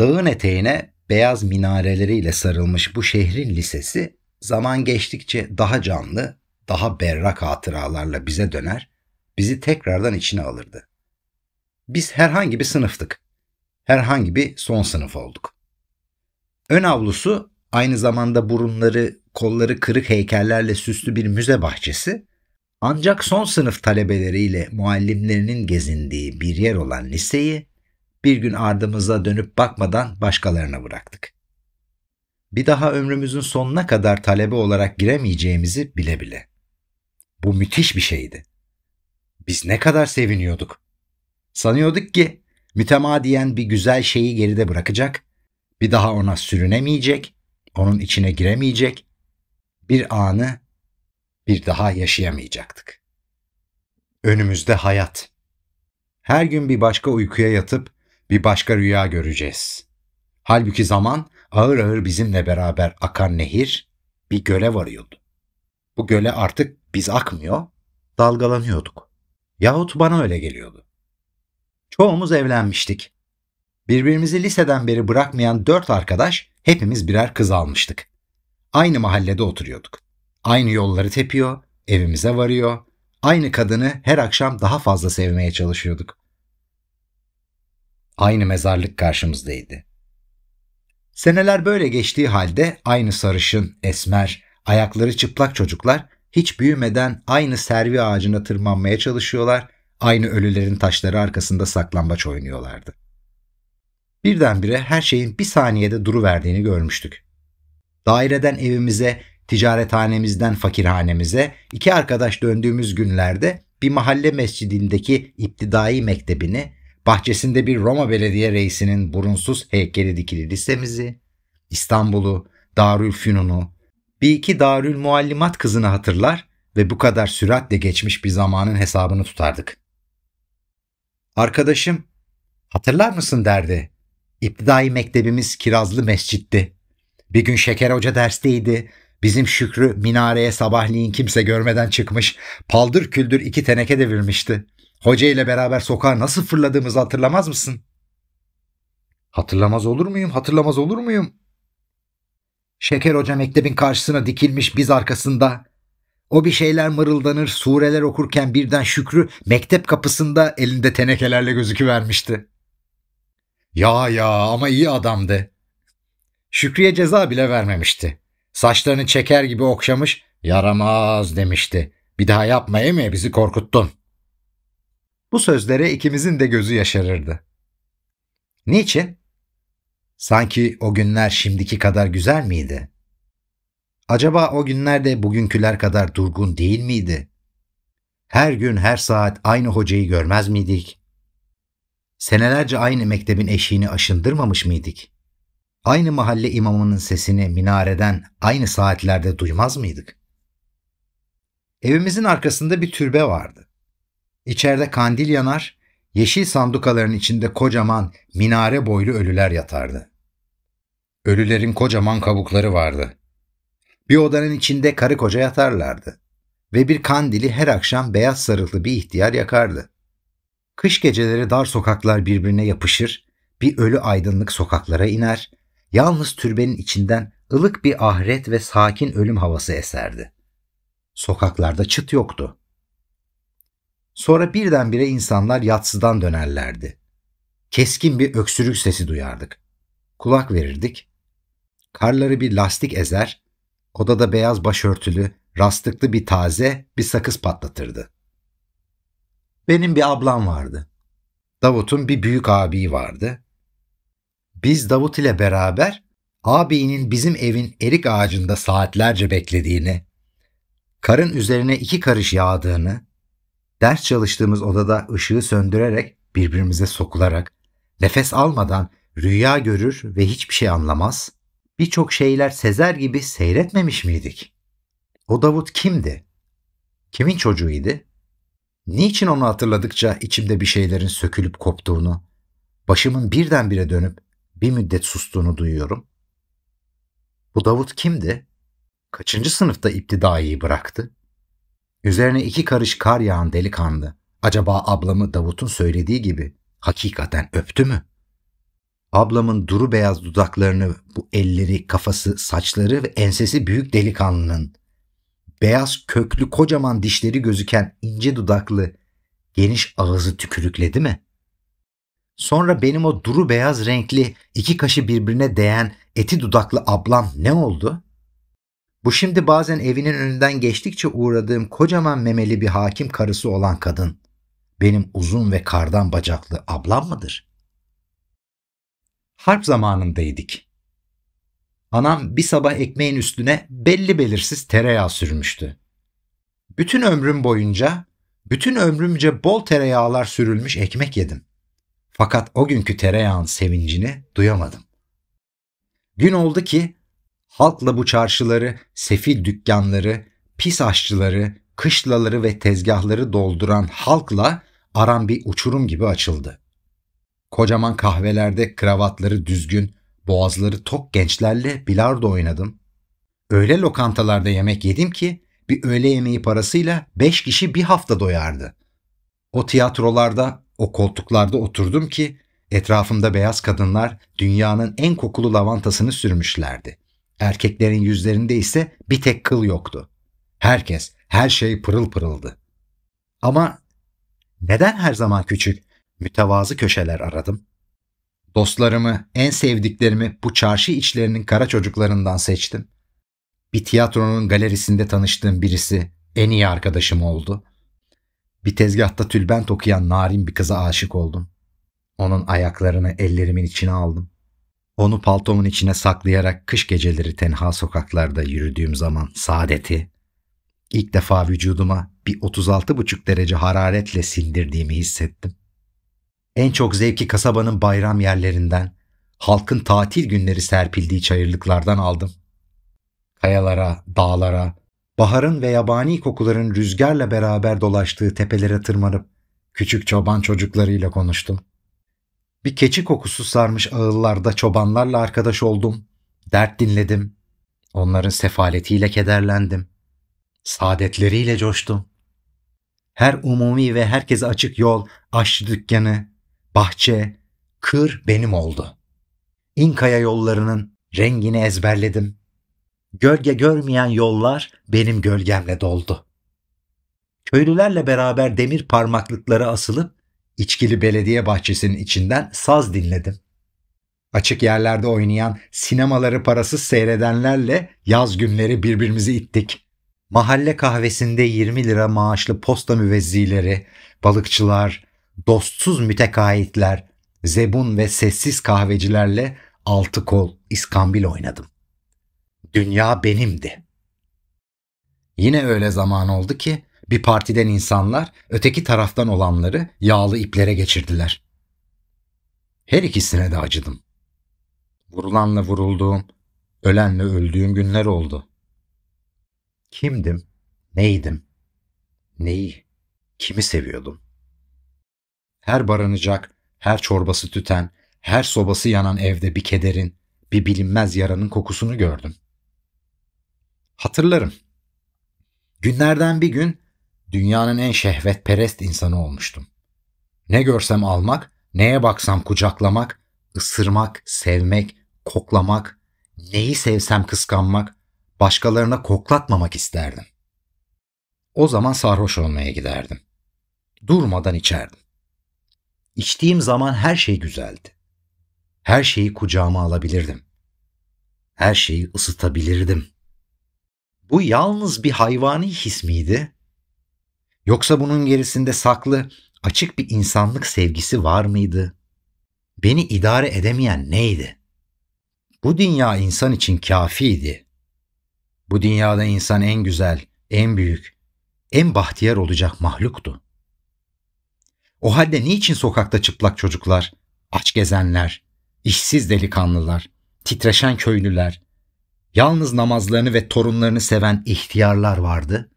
Dağın eteğine beyaz minareleriyle sarılmış bu şehrin lisesi zaman geçtikçe daha canlı, daha berrak hatıralarla bize döner, bizi tekrardan içine alırdı. Biz herhangi bir sınıftık. Herhangi bir son sınıf olduk. Ön avlusu aynı zamanda burunları, kolları kırık heykellerle süslü bir müze bahçesi ancak son sınıf talebeleriyle muallimlerinin gezindiği bir yer olan liseyi bir gün ardımıza dönüp bakmadan başkalarına bıraktık. Bir daha ömrümüzün sonuna kadar talebe olarak giremeyeceğimizi bile bile. Bu müthiş bir şeydi. Biz ne kadar seviniyorduk. Sanıyorduk ki mütemadiyen bir güzel şeyi geride bırakacak, bir daha ona sürünemeyecek, onun içine giremeyecek, bir anı bir daha yaşayamayacaktık. Önümüzde hayat. Her gün bir başka uykuya yatıp bir başka rüya göreceğiz. Halbuki zaman ağır ağır bizimle beraber akan nehir bir göle varıyordu. Bu göle artık biz akmıyor, dalgalanıyorduk. Yahut bana öyle geliyordu. Çoğumuz evlenmiştik. Birbirimizi liseden beri bırakmayan dört arkadaş hepimiz birer kız almıştık. Aynı mahallede oturuyorduk. Aynı yolları tepiyor, evimize varıyor, aynı kadını her akşam daha fazla sevmeye çalışıyorduk. Aynı mezarlık karşımızdaydı. Seneler böyle geçtiği halde aynı sarışın, esmer, ayakları çıplak çocuklar hiç büyümeden aynı servi ağacına tırmanmaya çalışıyorlar, aynı ölülerin taşları arkasında saklambaç oynuyorlardı. Birdenbire her şeyin bir saniyede duruverdiğini görmüştük. Daireden evimize, ticarethanemizden fakirhanemize, iki arkadaş döndüğümüz günlerde bir mahalle mescidindeki iptidai mektebini, bahçesinde bir Roma belediye reisinin burunsuz heykeli dikili listemizi, İstanbul'u, Darülfünun'u, bir iki Darül Muallimat kızını hatırlar ve bu kadar süratle geçmiş bir zamanın hesabını tutardık. Arkadaşım, hatırlar mısın derdi. İptidai mektebimiz Kirazlı Mescid'di. Bir gün Şeker Hoca dersteydi. Bizim Şükrü minareye sabahleyin kimse görmeden çıkmış, paldır küldür iki teneke devirmişti. Hoca ile beraber sokağa nasıl fırladığımızı hatırlamaz mısın? Hatırlamaz olur muyum? Hatırlamaz olur muyum? Şeker Hoca mektebin karşısına dikilmiş biz arkasında. O bir şeyler mırıldanır, sureler okurken birden Şükrü mektep kapısında elinde tenekelerle gözüküvermişti. Ya ya ama iyi adamdı. Şükrü'ye ceza bile vermemişti. Saçlarını çeker gibi okşamış, yaramaz demişti. Bir daha yapma emi bizi korkuttun. Bu sözlere ikimizin de gözü yaşarırdı. Niçin? Sanki o günler şimdiki kadar güzel miydi? Acaba o günlerde de bugünküler kadar durgun değil miydi? Her gün her saat aynı hocayı görmez miydik? Senelerce aynı mektebin eşiğini aşındırmamış mıydık? Aynı mahalle imamının sesini minareden aynı saatlerde duymaz mıydık? Evimizin arkasında bir türbe vardı. İçeride kandil yanar, yeşil sandukaların içinde kocaman minare boylu ölüler yatardı. Ölülerin kocaman kabukları vardı. Bir odanın içinde karı koca yatarlardı ve bir kandili her akşam beyaz sarıklı bir ihtiyar yakardı. Kış geceleri dar sokaklar birbirine yapışır, bir ölü aydınlık sokaklara iner, yalnız türbenin içinden ılık bir ahiret ve sakin ölüm havası eserdi. Sokaklarda çıt yoktu. Sonra birdenbire insanlar yatsıdan dönerlerdi. Keskin bir öksürük sesi duyardık. Kulak verirdik. Karları bir lastik ezer, odada beyaz başörtülü, rastıklı bir taze, bir sakız patlatırdı. Benim bir ablam vardı. Davut'un bir büyük abi vardı. Biz Davut ile beraber abinin bizim evin erik ağacında saatlerce beklediğini, karın üzerine iki karış yağdığını, ders çalıştığımız odada ışığı söndürerek birbirimize sokularak, nefes almadan rüya görür ve hiçbir şey anlamaz, birçok şeyler sezer gibi seyretmemiş miydik? O Davut kimdi? Kimin çocuğuydu? Niçin onu hatırladıkça içimde bir şeylerin sökülüp koptuğunu, başımın birdenbire dönüp bir müddet sustuğunu duyuyorum. Bu Davut kimdi? Kaçıncı sınıfta iptidayı bıraktı? Üzerine iki karış kar yağan delikanlı. Acaba ablamı Davut'un söylediği gibi hakikaten öptü mü? Ablamın duru beyaz dudaklarını, bu elleri, kafası, saçları ve ensesi büyük delikanlının, beyaz köklü kocaman dişleri gözüken ince dudaklı, geniş ağzı tükürükledi mi? Sonra benim o duru beyaz renkli, iki kaşı birbirine değen eti dudaklı ablam ne oldu? Bu şimdi bazen evinin önünden geçtikçe uğradığım kocaman memeli bir hakim karısı olan kadın. Benim uzun ve kardan bacaklı ablam mıdır? Harp zamanındaydık. Anam bir sabah ekmeğin üstüne belli belirsiz tereyağı sürmüştü. Bütün ömrüm boyunca, bütün ömrümce bol tereyağlar sürülmüş ekmek yedim. Fakat o günkü tereyağın sevincini duyamadım. Gün oldu ki Halkla bu çarşıları, sefil dükkanları, pis aşçıları, kışlaları ve tezgahları dolduran halkla aram bir uçurum gibi açıldı. Kocaman kahvelerde kravatları düzgün, boğazları tok gençlerle bilardo oynadım. Öyle lokantalarda yemek yedim ki bir öğle yemeği parasıyla beş kişi bir hafta doyardı. O tiyatrolarda, o koltuklarda oturdum ki etrafımda beyaz kadınlar dünyanın en kokulu lavantasını sürmüşlerdi. Erkeklerin yüzlerinde ise bir tek kıl yoktu. Herkes, her şey pırıl pırıldı. Ama neden her zaman küçük, mütevazı köşeler aradım? Dostlarımı, en sevdiklerimi bu çarşı içlerinin kara çocuklarından seçtim. Bir tiyatronun galerisinde tanıştığım birisi en iyi arkadaşım oldu. Bir tezgahta tülbent okuyan narin bir kıza aşık oldum. Onun ayaklarını ellerimin içine aldım. Onu paltomun içine saklayarak kış geceleri tenha sokaklarda yürüdüğüm zaman saadeti, ilk defa vücuduma bir 36,5 derece hararetle sindirdiğimi hissettim. En çok zevki kasabanın bayram yerlerinden, halkın tatil günleri serpildiği çayırlıklardan aldım. Kayalara, dağlara, baharın ve yabani kokuların rüzgarla beraber dolaştığı tepelere tırmanıp küçük çoban çocuklarıyla konuştum. Bir keçi kokusu sarmış ağıllarda çobanlarla arkadaş oldum. Dert dinledim. Onların sefaletiyle kederlendim. Saadetleriyle coştum. Her umumi ve herkese açık yol, aşçı dükkanı, bahçe, kır benim oldu. İnkaya yollarının rengini ezberledim. Gölge görmeyen yollar benim gölgemle doldu. Köylülerle beraber demir parmaklıkları asılıp İçkili belediye bahçesinin içinden saz dinledim. Açık yerlerde oynayan, sinemaları parasız seyredenlerle yaz günleri birbirimizi ittik. Mahalle kahvesinde 20 lira maaşlı posta müvezzileri, balıkçılar, dostsuz mütekayitler, zebun ve sessiz kahvecilerle altı kol iskambil oynadım. Dünya benimdi. Yine öyle zaman oldu ki bir partiden insanlar öteki taraftan olanları yağlı iplere geçirdiler. Her ikisine de acıdım. Vurulanla vurulduğum, ölenle öldüğüm günler oldu. Kimdim, neydim, neyi, kimi seviyordum? Her barınacak, her çorbası tüten, her sobası yanan evde bir kederin, bir bilinmez yaranın kokusunu gördüm. Hatırlarım. Günlerden bir gün dünyanın en şehvetperest insanı olmuştum. Ne görsem almak, neye baksam kucaklamak, ısırmak, sevmek, koklamak, neyi sevsem kıskanmak, başkalarına koklatmamak isterdim. O zaman sarhoş olmaya giderdim. Durmadan içerdim. İçtiğim zaman her şey güzeldi. Her şeyi kucağıma alabilirdim. Her şeyi ısıtabilirdim. Bu yalnız bir hayvani his miydi Yoksa bunun gerisinde saklı, açık bir insanlık sevgisi var mıydı? Beni idare edemeyen neydi? Bu dünya insan için kafiydi. Bu dünyada insan en güzel, en büyük, en bahtiyar olacak mahluktu. O halde niçin sokakta çıplak çocuklar, aç gezenler, işsiz delikanlılar, titreşen köylüler, yalnız namazlarını ve torunlarını seven ihtiyarlar vardı?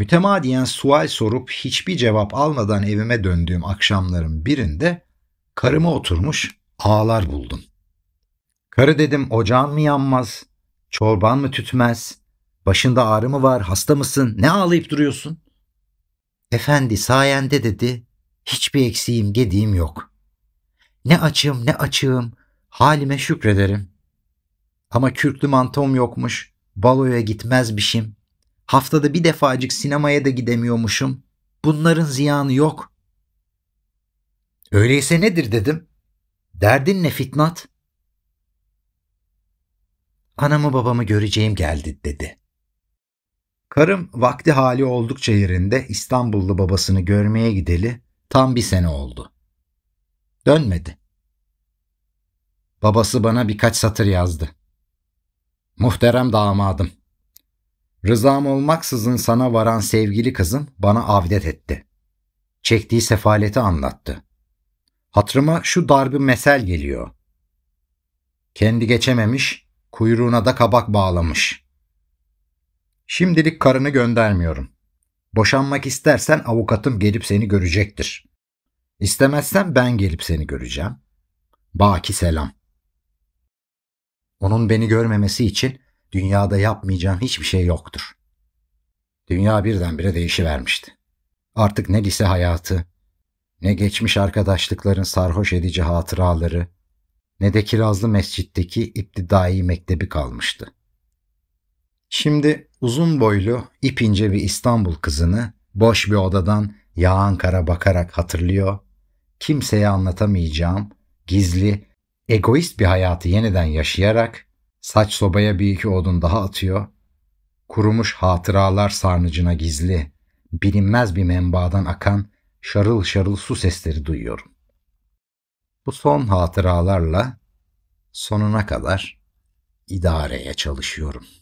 Mütemadiyen sual sorup hiçbir cevap almadan evime döndüğüm akşamların birinde karıma oturmuş ağlar buldum. Karı dedim ocağın mı yanmaz, çorban mı tütmez, başında ağrı mı var, hasta mısın, ne ağlayıp duruyorsun? Efendi sayende dedi, hiçbir eksiğim gediğim yok. Ne açım ne açığım, halime şükrederim. Ama kürklü mantom yokmuş, baloya gitmezmişim, Haftada bir defacık sinemaya da gidemiyormuşum. Bunların ziyanı yok. Öyleyse nedir dedim. Derdin ne Fitnat? Anamı babamı göreceğim geldi dedi. Karım vakti hali oldukça yerinde İstanbullu babasını görmeye gideli tam bir sene oldu. Dönmedi. Babası bana birkaç satır yazdı. Muhterem damadım. Rızam olmaksızın sana varan sevgili kızım bana avdet etti. Çektiği sefaleti anlattı. Hatırıma şu darbi mesel geliyor. Kendi geçememiş, kuyruğuna da kabak bağlamış. Şimdilik karını göndermiyorum. Boşanmak istersen avukatım gelip seni görecektir. İstemezsen ben gelip seni göreceğim. Baki selam. Onun beni görmemesi için dünyada yapmayacağım hiçbir şey yoktur. Dünya birdenbire değişivermişti. Artık ne lise hayatı, ne geçmiş arkadaşlıkların sarhoş edici hatıraları, ne de Kirazlı Mescid'deki iptidai mektebi kalmıştı. Şimdi uzun boylu, ipince bir İstanbul kızını boş bir odadan yağan kara bakarak hatırlıyor, kimseye anlatamayacağım, gizli, egoist bir hayatı yeniden yaşayarak Saç sobaya bir iki odun daha atıyor. Kurumuş hatıralar sarnıcına gizli, bilinmez bir menbaadan akan şarıl şarıl su sesleri duyuyorum. Bu son hatıralarla sonuna kadar idareye çalışıyorum.''